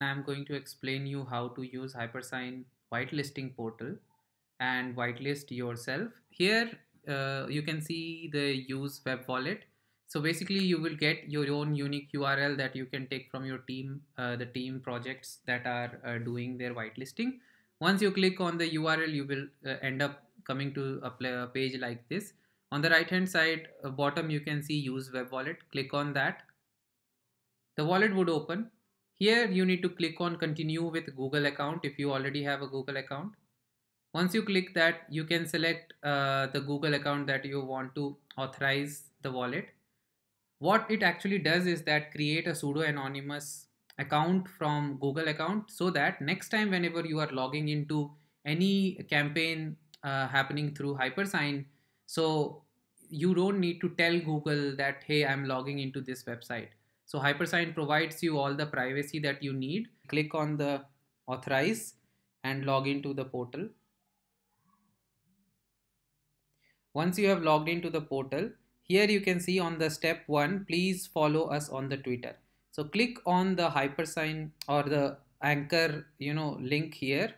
I'm going to explain you how to use Hypersign whitelisting portal and whitelist yourself. Here uh, you can see the use web wallet. So basically you will get your own unique URL that you can take from your team, uh, the team projects that are uh, doing their whitelisting. Once you click on the URL, you will uh, end up coming to a, page like this. On the right hand side uh, bottom, you can see use web wallet. Click on that. The wallet would open here you need to click on continue with Google account if you already have a Google account. Once you click that, you can select uh, the Google account that you want to authorize the wallet. What it actually does is that create a pseudo anonymous account from Google account so that next time whenever you are logging into any campaign uh, happening through Hypersign, so you don't need to tell Google that, hey, I'm logging into this website. So Hypersign provides you all the privacy that you need. Click on the authorize and log into the portal. Once you have logged into the portal, here you can see on the step one, please follow us on the Twitter. So click on the hypersign or the anchor, you know, link here,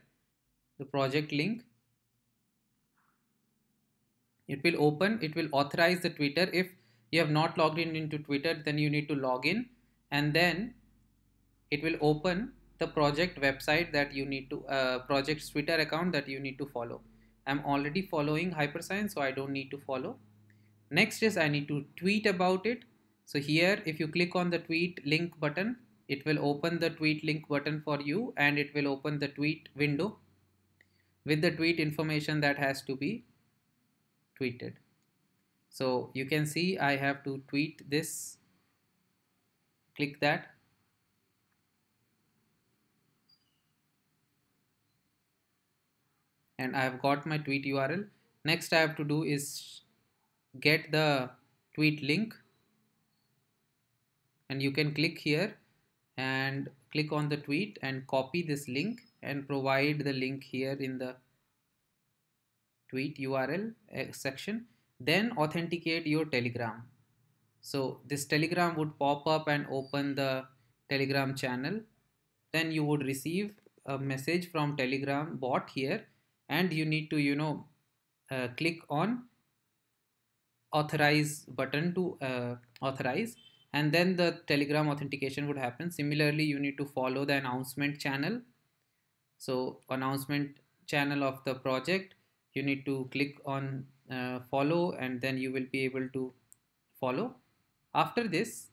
the project link. It will open, it will authorize the Twitter if you have not logged in into Twitter, then you need to log in and then it will open the project website that you need to, uh, Twitter account that you need to follow. I'm already following Hyperscience, so I don't need to follow. Next is I need to tweet about it. So here, if you click on the tweet link button, it will open the tweet link button for you and it will open the tweet window with the tweet information that has to be tweeted so you can see I have to tweet this click that and I have got my tweet URL next I have to do is get the tweet link and you can click here and click on the tweet and copy this link and provide the link here in the tweet URL eh, section then authenticate your Telegram. So this Telegram would pop up and open the Telegram channel. Then you would receive a message from Telegram bot here and you need to, you know, uh, click on authorize button to uh, authorize and then the telegram authentication would happen similarly you need to follow the announcement channel so announcement channel of the project you need to click on uh, follow and then you will be able to follow after this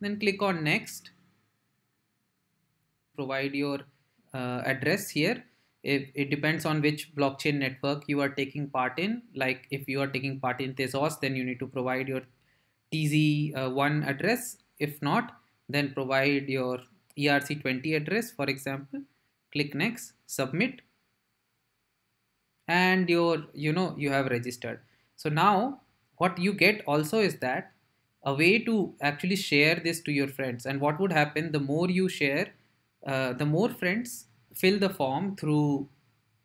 then click on next provide your uh, address here if it depends on which blockchain network you are taking part in like if you are taking part in Tezos then you need to provide your TZ1 uh, address if not then provide your ERC20 address for example click next submit and your you know you have registered so now what you get also is that a way to actually share this to your friends and what would happen the more you share uh, the more friends fill the form through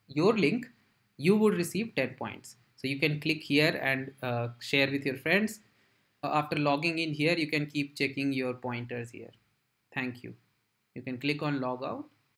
your link you would receive 10 points so you can click here and uh, share with your friends uh, after logging in here you can keep checking your pointers here thank you you can click on log out